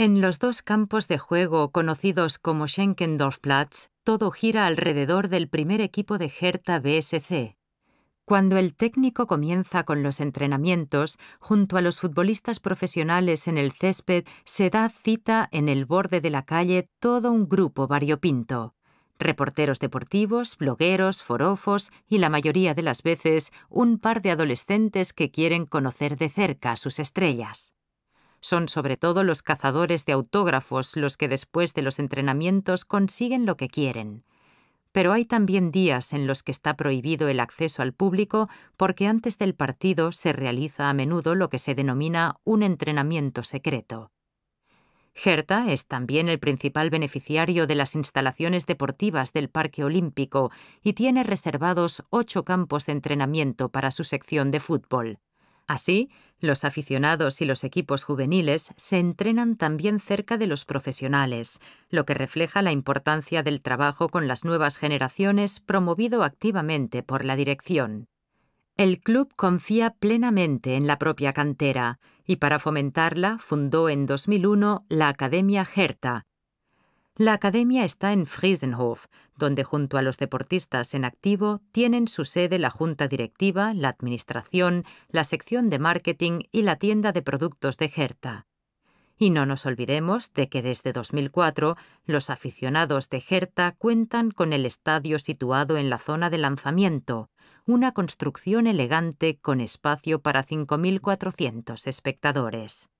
En los dos campos de juego conocidos como Schenkendorfplatz, todo gira alrededor del primer equipo de Hertha BSC. Cuando el técnico comienza con los entrenamientos, junto a los futbolistas profesionales en el césped, se da cita en el borde de la calle todo un grupo variopinto. Reporteros deportivos, blogueros, forofos y la mayoría de las veces un par de adolescentes que quieren conocer de cerca a sus estrellas. Son sobre todo los cazadores de autógrafos los que después de los entrenamientos consiguen lo que quieren. Pero hay también días en los que está prohibido el acceso al público porque antes del partido se realiza a menudo lo que se denomina un entrenamiento secreto. Gerta es también el principal beneficiario de las instalaciones deportivas del Parque Olímpico y tiene reservados ocho campos de entrenamiento para su sección de fútbol. Así, los aficionados y los equipos juveniles se entrenan también cerca de los profesionales, lo que refleja la importancia del trabajo con las nuevas generaciones promovido activamente por la dirección. El club confía plenamente en la propia cantera y para fomentarla fundó en 2001 la Academia Gerta, la academia está en Friesenhof, donde junto a los deportistas en activo tienen su sede la junta directiva, la administración, la sección de marketing y la tienda de productos de Hertha. Y no nos olvidemos de que desde 2004 los aficionados de Hertha cuentan con el estadio situado en la zona de lanzamiento, una construcción elegante con espacio para 5.400 espectadores.